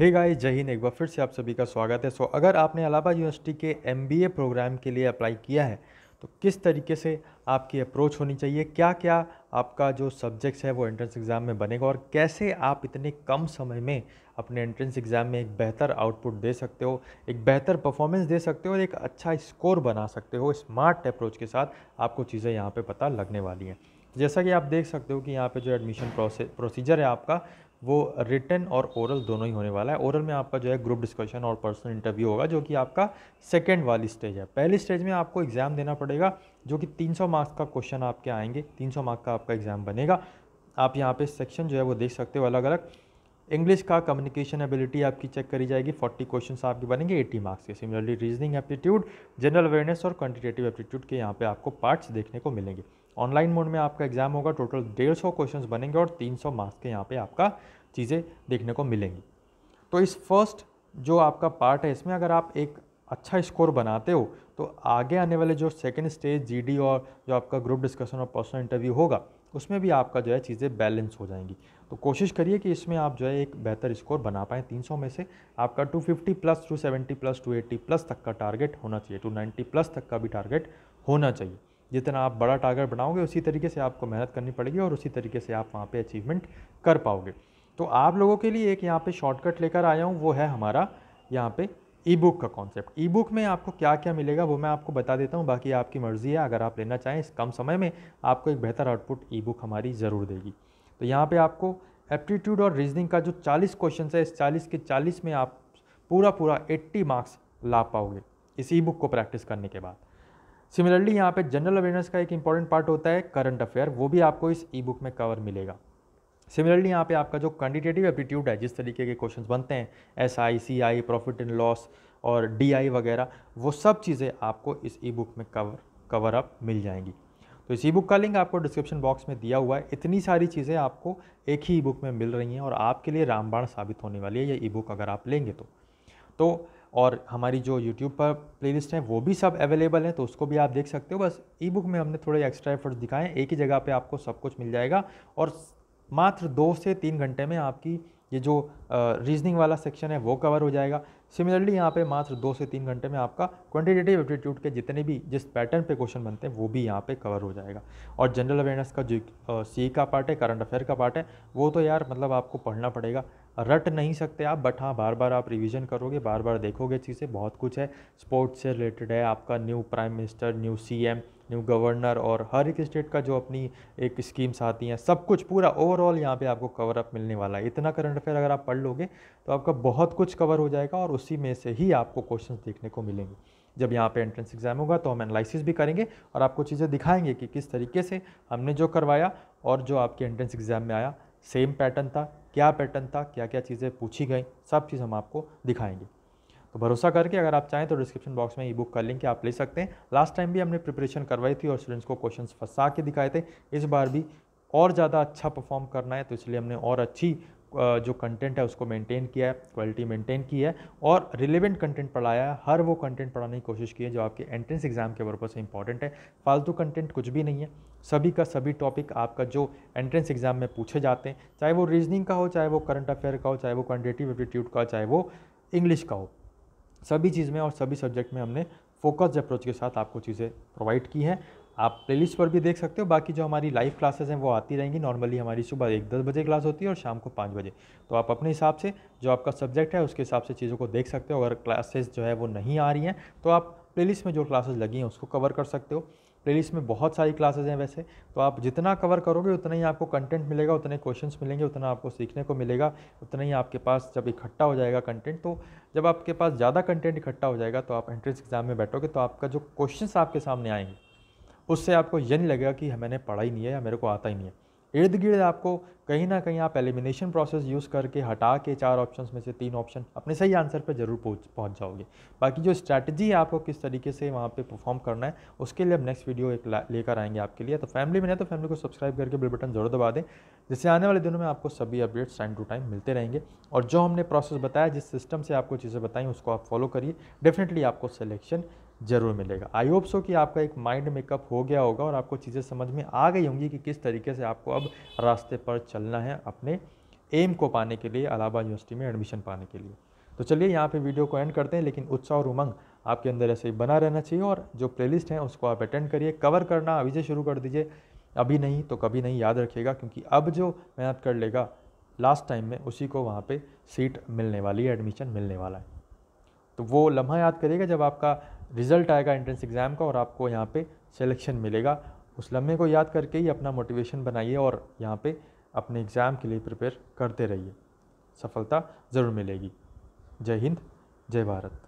hey guys जय हिंद एक बार फिर से आप सभी का स्वागत है सो so, अगर आपने इलाहाबाद यूनिवर्सिटी के एमबीए प्रोग्राम के लिए अप्लाई किया है तो किस तरीके से आपकी अप्रोच होनी चाहिए क्या क्या आपका जो सब्जेक्ट्स है वो एंट्रेंस एग्ज़ाम में बनेगा और कैसे आप इतने कम समय में अपने एंट्रेंस एग्ज़ाम में एक बेहतर आउटपुट दे सकते हो एक बेहतर परफॉर्मेंस दे सकते हो और एक अच्छा स्कोर बना सकते हो स्मार्ट अप्रोच के साथ आपको चीज़ें यहाँ पर पता लगने वाली हैं जैसा कि आप देख सकते हो कि यहाँ पे जो एडमिशन प्रोसीजर है आपका वो रिटर्न और ओरल दोनों ही होने वाला है ओरल में आपका जो है ग्रुप डिस्कशन और पर्सनल इंटरव्यू होगा जो कि आपका सेकेंड वाली स्टेज है पहली स्टेज में आपको एग्ज़ाम देना पड़ेगा जो कि 300 मार्क्स का क्वेश्चन आपके आएंगे 300 मार्क्स का आपका एग्ज़ाम बनेगा आप यहाँ पे सेक्शन जो है वो देख सकते हो अलग अलग इंग्लिश का कम्युनिकेशन एबिलिटी आपकी चेक करी जाएगी 40 क्वेश्चन आपके बनेंगे 80 मार्क्स के similarly reasoning aptitude general awareness और क्वांटिटेटिव एप्टीट्यूड के यहाँ पे आपको पार्ट्स देखने को मिलेंगे ऑनलाइन मोड में आपका एग्ज़ाम होगा टोटल डेढ़ सौ क्वेश्चन बनेंगे और तीन सौ मार्क्स के यहाँ पर आपका चीज़ें देखने को मिलेंगी तो इस फर्स्ट जो आपका पार्ट है इसमें अगर आप एक अच्छा स्कोर बनाते हो तो आगे आने वाले जो सेकेंड स्टेज जी और जो आपका ग्रुप डिस्कशन और पर्सनल इंटरव्यू होगा उसमें भी आपका जो है चीज़ें बैलेंस हो जाएंगी तो कोशिश करिए कि इसमें आप जो है एक बेहतर स्कोर बना पाएँ 300 में से आपका 250 प्लस 270 प्लस 280 प्लस तक का टारगेट होना चाहिए 290 प्लस तक का भी टारगेट होना चाहिए जितना आप बड़ा टारगेट बनाओगे उसी तरीके से आपको मेहनत करनी पड़ेगी और उसी तरीके से आप वहाँ पर अचीवमेंट कर पाओगे तो आप लोगों के लिए एक यहाँ पर शॉर्टकट लेकर आया हूँ वो है हमारा यहाँ पर ई बुक का कॉन्सेप्ट ई बुक में आपको क्या क्या मिलेगा वो मैं आपको बता देता हूँ बाकी आपकी मर्ज़ी है अगर आप लेना चाहें इस कम समय में आपको एक बेहतर आउटपुट ई बुक हमारी ज़रूर देगी तो यहाँ पे आपको एप्टीट्यूड और रीजनिंग का जो 40 क्वेश्चन है इस 40 के 40 में आप पूरा पूरा 80 मार्क्स ला पाओगे इस ई बुक को प्रैक्टिस करने के बाद सिमिलरली यहाँ पे जनरल अवेयरनेस का एक इंपॉर्टेंट पार्ट होता है करंट अफेयर वो भी आपको इस ई बुक में कवर मिलेगा सिमिलरली यहाँ पे आपका जो क्वान्टिटेटिव एप्टीट्यूड है जिस तरीके के क्वेश्चन बनते हैं S I C I profit and loss और डी आई वगैरह वो सब चीज़ें आपको इस ई बुक में कवर कवर अप मिल जाएंगी तो इस ई बुक का लिंक आपको डिस्क्रिप्शन बॉक्स में दिया हुआ है इतनी सारी चीज़ें आपको एक ही ई बुक में मिल रही हैं और आपके लिए रामबाण साबित होने वाली है ये ई बुक अगर आप लेंगे तो, तो और हमारी जो यूट्यूब पर प्लेलिस्ट है वो भी सब अवेलेबल है तो उसको भी आप देख सकते हो बस ई बुक में हमने थोड़े एक्स्ट्रा एफर्ट्स दिखाए एक ही जगह पे आपको सब कुछ मिल जाएगा और मात्र दो से तीन घंटे में आपकी ये जो रीजनिंग वाला सेक्शन है वो कवर हो जाएगा सिमिलरली यहाँ पे मात्र दो से तीन घंटे में आपका क्वान्टिटेटिव एप्टीट्यूड के जितने भी जिस पैटर्न पे क्वेश्चन बनते हैं वो भी यहाँ पे कवर हो जाएगा और जनरल अवेयरनेस का जो सी का पार्ट है करंट अफेयर का पार्ट है वो तो यार मतलब आपको पढ़ना पड़ेगा रट नहीं सकते आप बट हाँ बार बार आप रिवीजन करोगे बार बार देखोगे चीज़ें बहुत कुछ है स्पोर्ट्स से रिलेटेड है आपका new prime minister new CM new governor और हर एक स्टेट का जो अपनी एक स्कीम्स आती हैं सब कुछ पूरा ओवरऑल यहाँ पे आपको कवर अप मिलने वाला है इतना करंट अफेयर अगर आप पढ़ लोगे तो आपका बहुत कुछ कवर हो जाएगा और उसी में से ही आपको क्वेश्चन देखने को मिलेंगे जब यहाँ पे एंट्रेंस एग्ज़ाम होगा तो हम एनालिसिस भी करेंगे और आपको चीज़ें दिखाएंगे कि किस तरीके से हमने जो करवाया और जो आपके एंट्रेंस एग्ज़ाम में आया सेम पैटर्न था क्या पैटर्न था क्या क्या चीज़ें पूछी गई सब चीज़ हम आपको दिखाएंगे तो भरोसा करके अगर आप चाहें तो डिस्क्रिप्शन बॉक्स में ई बुक का लिंक आप ले सकते हैं लास्ट टाइम भी हमने प्रिपरेशन करवाई थी और स्टूडेंट्स को क्वेश्चन फंसा के दिखाए थे इस बार भी और ज़्यादा अच्छा परफॉर्म करना है तो इसलिए हमने और अच्छी जो कंटेंट है उसको मेंटेन किया है क्वालिटी मेंटेन की है और रिलेवेंट कंटेंट पढ़ाया है हर वो कंटेंट पढ़ाने की कोशिश की है जो आपके एंट्रेंस एग्जाम के पर्पज़ से इंपॉर्टेंट है फालतू कंटेंट कुछ भी नहीं है सभी का सभी टॉपिक आपका जो एंट्रेंस एग्जाम में पूछे जाते हैं चाहे वो रीजनिंग का हो चाहे वो करंट अफेयर का हो चाहे वो क्वान्टिटिव एप्टीट्यूड का चाहे वो इंग्लिश का हो सभी चीज़ में और सभी सब्जेक्ट में हमने फोकस्ड अप्रोच के साथ आपको चीज़ें प्रोवाइड की हैं आप प्लेलिस्ट पर भी देख सकते हो बाकी जो हमारी लाइव क्लासेस हैं वो आती रहेंगी नॉर्मली हमारी सुबह एक दस बजे क्लास होती है और शाम को पाँच बजे तो आप अपने हिसाब से जो आपका सब्जेक्ट है उसके हिसाब से चीज़ों को देख सकते हो अगर क्लासेस जो है वो नहीं आ रही हैं तो आप प्ले में जो क्लासेस लगी हैं उसको कवर कर सकते हो प्ले में बहुत सारी क्लासेज हैं वैसे तो आप जितना कवर करोगे उतना ही आपको कंटेंट मिलेगा उतने क्वेश्चन मिलेंगे उतना आपको सीखने को मिलेगा उतना ही आपके पास जब इकट्ठा हो जाएगा कंटेंट तो जब आपके पास ज़्यादा कंटेंट इकट्ठा हो जाएगा तो आप एंट्रेंस एग्ज़ाम में बैठोगे तो आपका जो क्वेश्चन आपके सामने आएंगे उससे आपको यह नहीं लगेगा कि मैंने पढ़ा ही नहीं है या मेरे को आता ही नहीं है इर्द गिर्द आपको कहीं ना कहीं आप एलिमिनेशन प्रोसेस यूज़ करके हटा के चार ऑप्शन में से तीन ऑप्शन अपने सही आंसर पर जरूर पहुँच पहुँच जाओगे बाकी जो स्ट्रैटेजी है आपको किस तरीके से वहाँ पर परफॉर्म करना है उसके लिए हम नेक्स्ट वीडियो एक लेकर आएंगे आपके लिए तो फैमिली में नहीं तो फैमिली को सब्सक्राइब करके बिल बटन जरूर दबा दें जिससे आने वाले दिनों में आपको सभी अपडेट्स टाइम टू टाइम मिलते रहेंगे और जो हमने प्रोसेस बताया जिस सिस्टम से आपको चीज़ें बताई उसको आप फॉलो करिए डेफिनेटली आपको सिलेक्शन ज़रूर मिलेगा आई होप सो कि आपका एक माइंड मेकअप हो गया होगा और आपको चीज़ें समझ में आ गई होंगी कि किस तरीके से आपको अब रास्ते पर चलना है अपने एम को पाने के लिए अलाहाबाद यूनिवर्सिटी में एडमिशन पाने के लिए तो चलिए यहाँ पे वीडियो को एंड करते हैं लेकिन उत्साह और उमंग आपके अंदर ऐसे ही बना रहना चाहिए और जो प्लेलिस्ट है उसको आप अटेंड करिए कवर करना अभी से शुरू कर दीजिए अभी नहीं तो कभी नहीं याद रखिएगा क्योंकि अब जो मेहनत कर लेगा लास्ट टाइम में उसी को वहाँ पर सीट मिलने वाली है एडमिशन मिलने वाला है तो वो लम्हा याद करिएगा जब आपका रिज़ल्ट आएगा एंट्रेंस एग्ज़ाम का और आपको यहाँ पे सिलेक्शन मिलेगा उस लम्हे को याद करके ही अपना मोटिवेशन बनाइए और यहाँ पे अपने एग्ज़ाम के लिए प्रिपेयर करते रहिए सफलता ज़रूर मिलेगी जय हिंद जय भारत